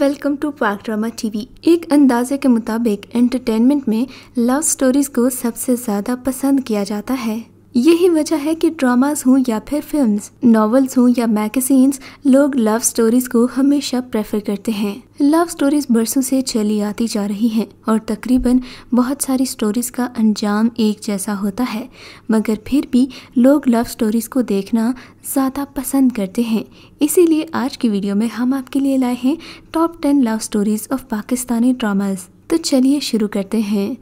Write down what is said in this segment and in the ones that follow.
welcome to park drama TV एक अंदाजे के मुताबिक एंटरटेनमेंट में लव स्टोरीज को सबसे ज़्यादा पसंद किया जाता है यही वजह है कि ड्रामाज हों या फिर फिल्म्स, नॉवेल्स हों या मैगजीन्स लोग लव स्टोरीज को हमेशा प्रेफर करते हैं लव स्टोरीज बरसों से चली आती जा रही हैं और तकरीबन बहुत सारी स्टोरीज का अंजाम एक जैसा होता है मगर फिर भी लोग लव स्टोरीज को देखना ज़्यादा पसंद करते हैं इसीलिए आज की वीडियो में हम आपके लिए लाए हैं top ten love stories of Pakistani dramas तो चलिए शुरू करते हैं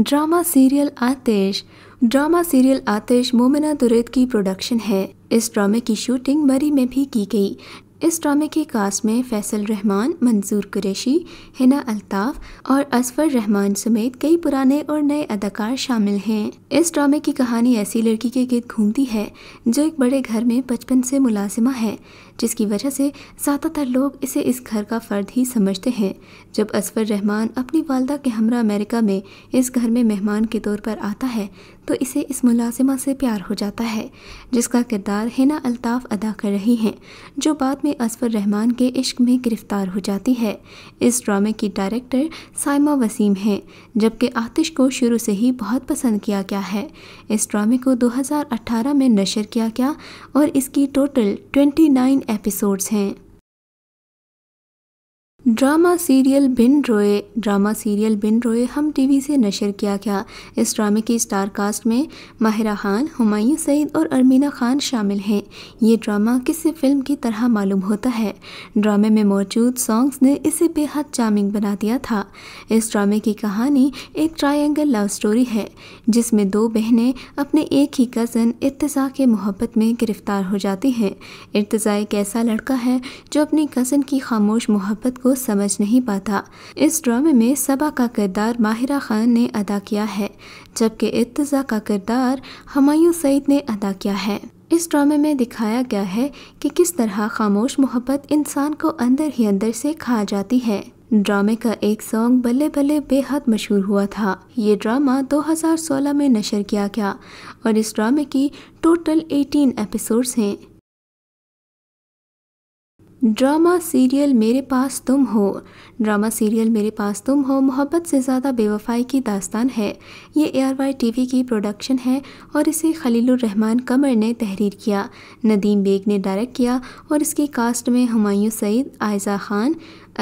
drama serial Aatish drama serial Aatish Momina Duraid की प्रोडक्शन है इस ड्रामे की शूटिंग मरी में भी की गई इस ड्रामे के कास्ट में फैसल रहमान मंजूर कुरैशी हिना अल्ताफ और असफर रहमान समेत कई पुराने और नए अदाकार शामिल हैं इस ड्रामे की कहानी ऐसी लड़की के गीत घूमती है जो एक बड़े घर में बचपन से मुलाजिमा है जिसकी वजह से ज़्यादातर लोग इसे इस घर का फ़र्द ही समझते हैं जब असफर रहमान अपनी वालदा के हमरा अमेरिका में इस घर में मेहमान के तौर पर आता है तो इसे इस मुलाजिमा से प्यार हो जाता है जिसका किरदार हिना अल्ताफ़ अदा कर रही हैं जो बाद में असफर रहमान के इश्क में गिरफ्तार हो जाती है इस ड्रामे की डायरेक्टर साइमा वसीम हैं जबकि आतिश को शुरू से ही बहुत पसंद किया गया है इस ड्रामे को 2018 में नशर किया गया और इसकी टोटल 29 एपिसोड्स हैं drama serial Bin Roye drama serial Bin रोए हम टीवी से नशर किया गया इस ड्रामे की स्टार कास्ट में माहिरा खान हुमायूं सईद और अरमीना खान शामिल हैं ये ड्रामा किसी फिल्म की तरह मालूम होता है ड्रामे में मौजूद सॉन्ग्स ने इसे बेहद चार्मिंग बना दिया था इस ड्रामे की कहानी एक ट्रायंगल लव स्टोरी है जिसमें दो बहनें अपने एक ही कज़न इर्तज़ा के मोहब्बत में गिरफ्तार हो जाती हैं इर्तज़ा एक ऐसा लड़का है जो अपनी कज़न की खामोश मोहब्बत को समझ नहीं पाता इस ड्रामे में सबा का किरदार माहिरा खान ने अदा किया है जबकि इतजा का किरदार हमायूं सईद ने अदा किया है इस ड्रामे में दिखाया गया है कि किस तरह खामोश मोहब्बत इंसान को अंदर ही अंदर से खा जाती है ड्रामे का एक सॉन्ग बल्ले बल्ले बेहद मशहूर हुआ था ये ड्रामा 2016 में नशर किया गया और इस ड्रामे की टोटल 18 एपिसोड्स हैं ड्रामा सीरियल मेरे पास तुम हो ड्रामा सीरियल मेरे पास तुम हो मोहब्बत से ज़्यादा बेवफाई की दास्तान है ये A R Y T V की प्रोडक्शन है और इसे खलीलुररहमान कमर ने तहरीर किया नदीम बेग ने डायरेक्ट किया और इसकी कास्ट में हुमायूं सईद आयज़ा खान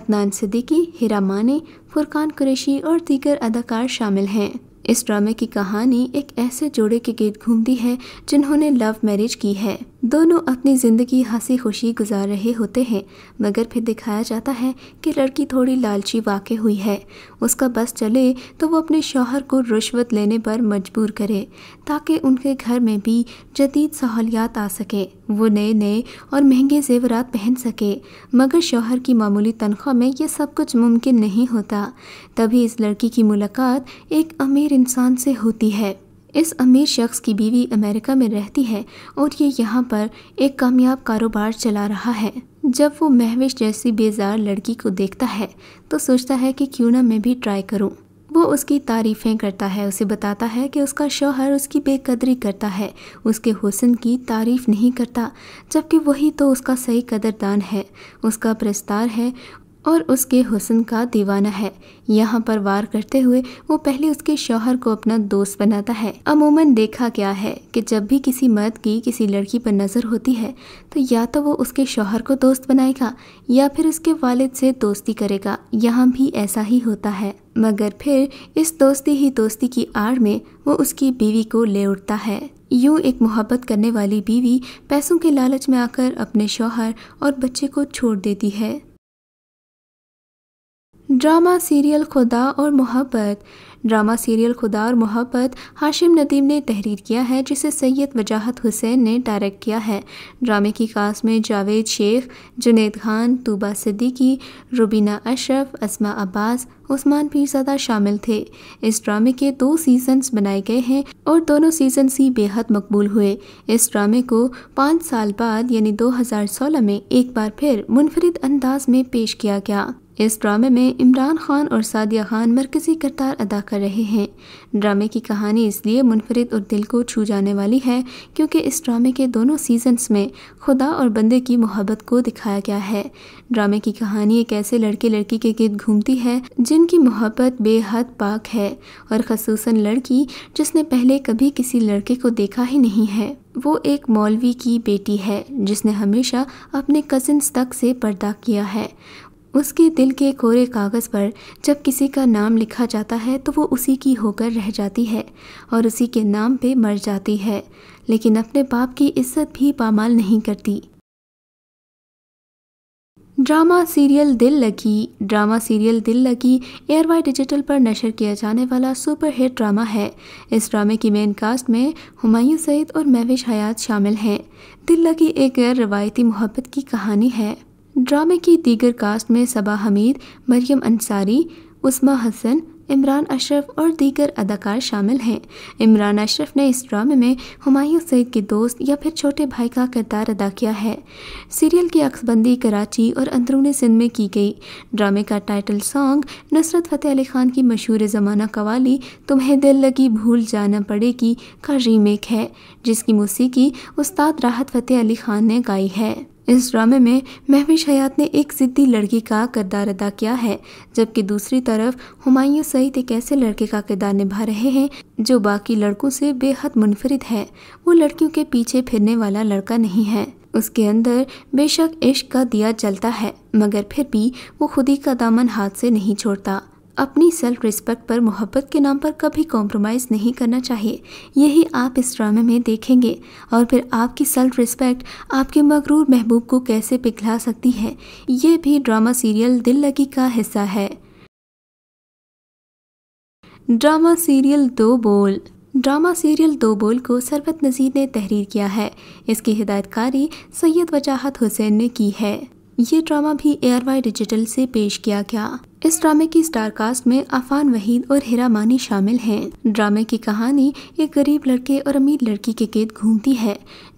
अदनान सिद्दीकी हिरा माने फुरकान कुरैशी और दीगर अदाकार शामिल हैं इस ड्रामे की कहानी एक ऐसे जोड़े के गेट घूमती है जिन्होंने लव मैरिज की है दोनों अपनी ज़िंदगी हंसी खुशी गुजार रहे होते हैं मगर फिर दिखाया जाता है कि लड़की थोड़ी लालची वाक़ हुई है उसका बस चले तो वो अपने शौहर को रिश्वत लेने पर मजबूर करे ताकि उनके घर में भी जदीद सहूलियात आ सके वो नए नए और महंगे जेवरात पहन सके मगर शौहर की मामूली तनख्वाह में ये सब कुछ मुमकिन नहीं होता तभी इस लड़की की मुलाकात एक अमीर इंसान से होती है इस अमीर शख्स की बीवी अमेरिका में रहती है और ये यहाँ पर एक कामयाब कारोबार चला रहा है जब वो महविश जैसी बेजार लड़की को देखता है तो सोचता है कि क्यों ना मैं भी ट्राई करूँ वो उसकी तारीफ़ें करता है उसे बताता है कि उसका शौहर उसकी बेकदरी करता है उसके हुसन की तारीफ़ नहीं करता जबकि वही तो उसका सही कदरदान है उसका प्रस्तार है और उसके हुसन का दीवाना है यहाँ पर वार करते हुए वो पहले उसके शौहर को अपना दोस्त बनाता है अमूमन देखा क्या है कि जब भी किसी मर्द की किसी लड़की पर नज़र होती है तो या तो वो उसके शौहर को दोस्त बनाएगा या फिर उसके वालिद से दोस्ती करेगा यहाँ भी ऐसा ही होता है मगर फिर इस दोस्ती ही दोस्ती की आड़ में वो उसकी बीवी को ले उठता है यूं एक मोहब्बत करने वाली बीवी पैसों के लालच में आकर अपने शौहर और बच्चे को छोड़ देती है ड्रामा सीरियल खुदा और मोहब्बत ड्रामा सीरियल खुदा और मोहब्बत हाशिम नदीम ने तहरीर किया है जिसे सैयद वजाहत हुसैन ने डायरेक्ट किया है ड्रामे की कास्ट में जावेद शेख जुनेद खान तूबा सिद्दीकी रुबीना अशरफ असमा अब्बास उस्मान पीरजादा शामिल थे इस ड्रामे के दो सीजन्स बनाए गए हैं और दोनों सीजन ही बेहद मकबूल हुए इस ड्रामे को पाँच साल बाद यानी 2016 में एक बार फिर मुनफरद अंदाज में पेश किया गया इस ड्रामे में इमरान खान और सादिया खान मरकज़ी करतार अदा कर रहे हैं ड्रामे की कहानी इसलिए मुनफरद और दिल को छू जाने वाली है क्योंकि इस ड्रामे के दोनों सीजन्स में खुदा और बंदे की मोहब्बत को दिखाया गया है ड्रामे की कहानी एक ऐसे लड़के लड़की के गिर्द घूमती है जिनकी मोहब्बत बेहद पाक है और खसूस लड़की जिसने पहले कभी किसी लड़के को देखा ही नहीं है वो एक मौलवी की बेटी है जिसने हमेशा अपने कजिन तक से पर्दा किया है उसके दिल के कोरे कागज़ पर जब किसी का नाम लिखा जाता है तो वो उसी की होकर रह जाती है और उसी के नाम पे मर जाती है लेकिन अपने बाप की इज्जत भी पामाल नहीं करती ड्रामा सीरियल दिल लगी ड्रामा सीरियल दिल लगी एयरवाई डिजिटल पर नशर किया जाने वाला सुपर हिट ड्रामा है इस ड्रामे की मेन कास्ट में हुमायूं सईद और महविश हयात शामिल हैं दिल लगी एक गैर रवायती मोहब्बत की कहानी है ड्रामे की दीगर कास्ट में सबा हमीद मरियम अंसारी उस्मा हसन इमरान अशरफ और दीगर अदाकार शामिल हैं इमरान अशरफ ने इस ड्रामे में हुमायूं सईद के दोस्त या फिर छोटे भाई का किरदार अदा किया है सीरियल की अक्सबंदी कराची और अंदरूनी सिंध में की गई ड्रामे का टाइटल सॉन्ग नसरत फ़तेह अली खान की मशहूर ज़माना कवाली तुम्हें दिल लगी भूल जाना पड़ेगी का रीमेक है जिसकी मौसीकी उस्ताद राहत फ़तेह अली खान ने गाई है इस ड्रामे में महविश हयात ने एक ज़िद्दी लड़की का किरदार अदा किया है जबकि दूसरी तरफ हुमायूं सईद एक ऐसे लड़के का किरदार निभा रहे हैं जो बाकी लड़कों से बेहद मुनफरद है वो लड़कियों के पीछे फिरने वाला लड़का नहीं है उसके अंदर बेशक इश्क का दिया जलता है मगर फिर भी वो खुदी का दामन हाथ से नहीं छोड़ता अपनी सेल्फ रिस्पेक्ट पर मोहब्बत के नाम पर कभी कॉम्प्रोमाइज़ नहीं करना चाहिए यही आप इस ड्रामे में देखेंगे और फिर आपकी सेल्फ रिस्पेक्ट आपके मकरूर महबूब को कैसे पिघला सकती है ये भी ड्रामा सीरियल दिल लगी का हिस्सा है ड्रामा सीरियल दो बोल ड्रामा सीरियल दो बोल को सरबत नज़ीर ने तहरीर किया है इसकी हिदायतकारी सैयद वजाहत हुसैन ने की है ये ड्रामा भी ए डिजिटल से पेश किया गया इस ड्रामे की स्टारकास्ट में आफान वहीद और हिरा मानी शामिल हैं ड्रामे की कहानी एक गरीब लड़के और अमीर लड़की के गेद घूमती है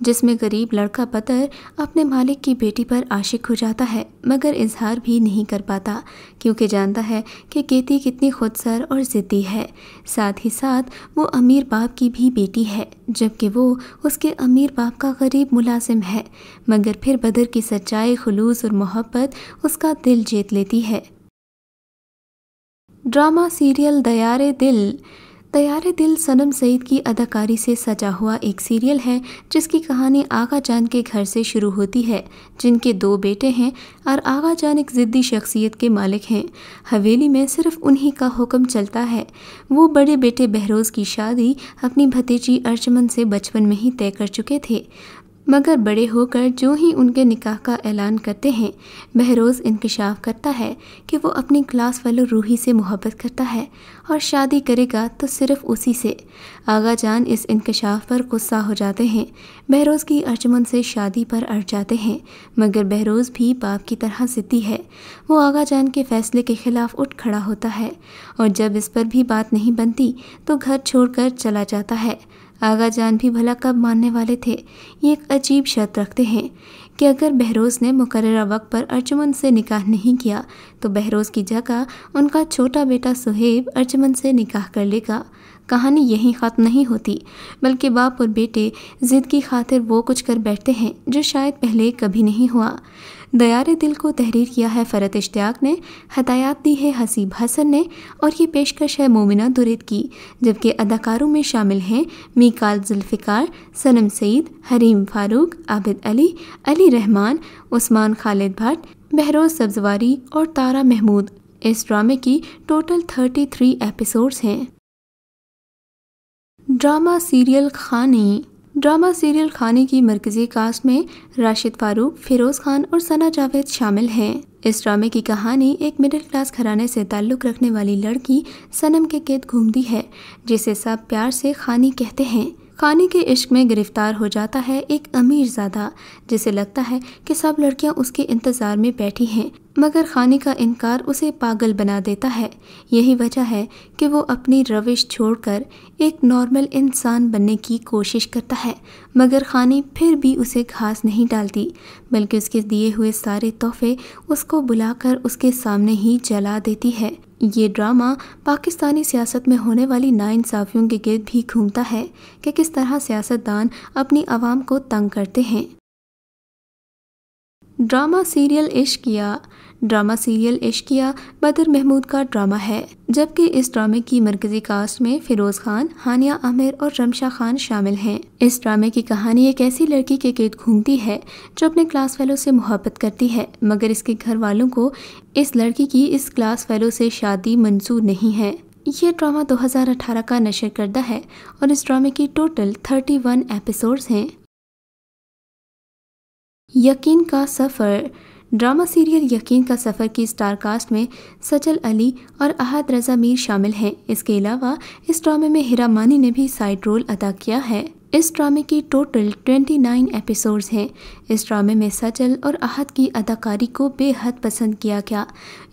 जिसमें गरीब लड़का पतर अपने मालिक की बेटी पर आशिक हो जाता है मगर इजहार भी नहीं कर पाता क्योंकि जानता है कि केती कितनी खुदसर और ज़िद्दी है साथ ही साथ वो अमीर बाप की भी बेटी है जबकि वो उसके अमीर बाप का गरीब मुलाजिम है मगर फिर बदर की सच्चाई खलूस और मोहब्बत उसका दिल जीत लेती है ड्रामा सीरियल दयारे दिल तैयार दिल सनम सईद की अदाकारी से सजा हुआ एक सीरियल है जिसकी कहानी आगा जान के घर से शुरू होती है जिनके दो बेटे हैं और आगा जान एक ज़िद्दी शख्सियत के मालिक हैं हवेली में सिर्फ उन्हीं का हुक्म चलता है वो बड़े बेटे बहरोज़ की शादी अपनी भतीजी अर्जमन से बचपन में ही तय कर चुके थे मगर बड़े होकर जो ही उनके निकाह का ऐलान करते हैं बहरोज़ इंकशाफ करता है कि वो अपनी क्लास वालों रूही से मोहब्बत करता है और शादी करेगा तो सिर्फ उसी से आगा जान इस इंकशाफ पर गुस्सा हो जाते हैं बहरोज़ की अर्चमन से शादी पर अड़ जाते हैं मगर बहरोज़ भी बाप की तरह ज़िद्दी है वो आगा जान के फ़ैसले के ख़िलाफ़ उठ खड़ा होता है और जब इस पर भी बात नहीं बनती तो घर छोड़कर चला जाता है आगा जान भी भला कब मानने वाले थे ये एक अजीब शर्त रखते हैं कि अगर बहरोज़ ने मुकर वक्त पर अर्जुमन से निकाह नहीं किया तो बहरोज़ की जगह उनका छोटा बेटा सुहेब अर्जुमन से निकाह कर लेगा कहानी यहीं ख़त्म नहीं होती बल्कि बाप और बेटे ज़िद की खातिर वो कुछ कर बैठते हैं जो शायद पहले कभी नहीं हुआ दयारे दिल को तहरीर किया है फ़रत इश्तियाक ने हदायत दी है हसीब हसन ने और ये पेशकश है मोमिना दुरीद की जबकि अदाकारों में शामिल हैं मीकाल जुल्फ़िकार सनम सईद हरीम फ़ारूक आबिद अली अली रहमान उस्मान खालिद भट्ट बहरोज़ सब्जवारी और तारा महमूद इस ड्रामे की टोटल थर्टी थ्री एपिसोड्स हैं drama serial Khaani drama serial खाने की मरकजी कास्ट में राशिद फारूक फिरोज़ खान और सना जावेद शामिल हैं इस ड्रामे की कहानी एक मिडिल क्लास घराने से ताल्लुक़ रखने वाली लड़की सनम के कैद घूमती है जिसे सब प्यार से खानी कहते हैं खाने के इश्क में गिरफ्तार हो जाता है एक अमीर ज़्यादा जिसे लगता है कि सब लड़कियां उसके इंतज़ार में बैठी हैं मगर खाने का इनकार उसे पागल बना देता है यही वजह है कि वो अपनी रविश छोड़कर एक नॉर्मल इंसान बनने की कोशिश करता है मगर खानी फिर भी उसे घास नहीं डालती बल्कि उसके दिए हुए सारे तोहफे उसको बुलाकर उसके सामने ही जला देती है ये ड्रामा पाकिस्तानी सियासत में होने वाली नाइंसाफ़ियों के गिरद भी घूमता है कि किस तरह सियासतदान अपनी आवाम को तंग करते हैं drama serial Ishqiya drama serial Ishqiya Badar Mahmood का ड्रामा है जबकि इस ड्रामे की मरकजी कास्ट में फिरोज खान हानिया आमिर और रमशा खान शामिल हैं इस ड्रामे की कहानी एक ऐसी लड़की के गेट घूमती है जो अपने क्लास फेलो से मोहब्बत करती है मगर इसके घर वालों को इस लड़की की इस क्लास फेलो से शादी मंजूर नहीं है ये ड्रामा 2018 का नशर करदा है और इस ड्रामे की टोटल 31 एपिसोड्स हैं यकीन का सफ़र ड्रामा सीरियल यकीन का सफ़र की स्टार कास्ट में सचल अली और अहद रज़ा मीर शामिल हैं इसके अलावा इस ड्रामे में हिरा मानी ने भी साइड रोल अदा किया है इस ड्रामे की टोटल 29 एपिसोड्स हैं इस ड्रामे में सचल और अहद की अदाकारी को बेहद पसंद किया गया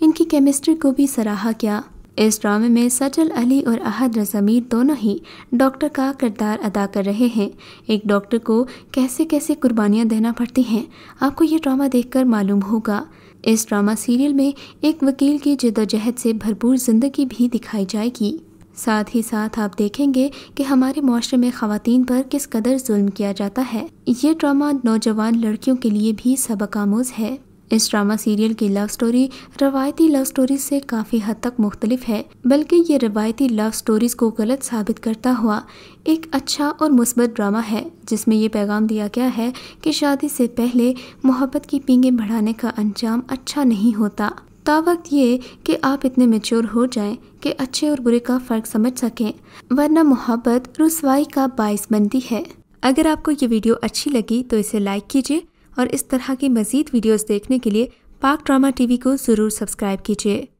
इनकी केमिस्ट्री को भी सराहा गया इस ड्रामे में सजल अली और अहद रजमीर दोनों ही डॉक्टर का किरदार अदा कर रहे हैं एक डॉक्टर को कैसे कैसे कुर्बानियाँ देना पड़ती हैं आपको ये ड्रामा देखकर मालूम होगा इस ड्रामा सीरियल में एक वकील की जदोजहद से भरपूर जिंदगी भी दिखाई जाएगी साथ ही साथ आप देखेंगे कि हमारे माशरे में खातन पर किस कदर जुल्म किया जाता है ये ड्रामा नौजवान लड़कियों के लिए भी सबक आमोज है इस ड्रामा सीरियल की लव स्टोरी रवायती लव स्टोरी से काफ़ी हद तक मुख्तलिफ है बल्कि ये रवायती लव स्टोरीज़ को गलत साबित करता हुआ एक अच्छा और मुस्बत ड्रामा है जिसमें ये पैगाम दिया गया है कि शादी से पहले मोहब्बत की पींगे बढ़ाने का अंजाम अच्छा नहीं होता ता वक्त ये कि आप इतने मेच्योर हो जाएं कि अच्छे और बुरे का फ़र्क समझ सकें वरना मोहब्बत रसवाई का बायस बनती है अगर आपको ये वीडियो अच्छी लगी तो इसे लाइक कीजिए और इस तरह की मज़ीद वीडियोस देखने के लिए पाक ड्रामा टीवी को ज़रूर सब्सक्राइब कीजिए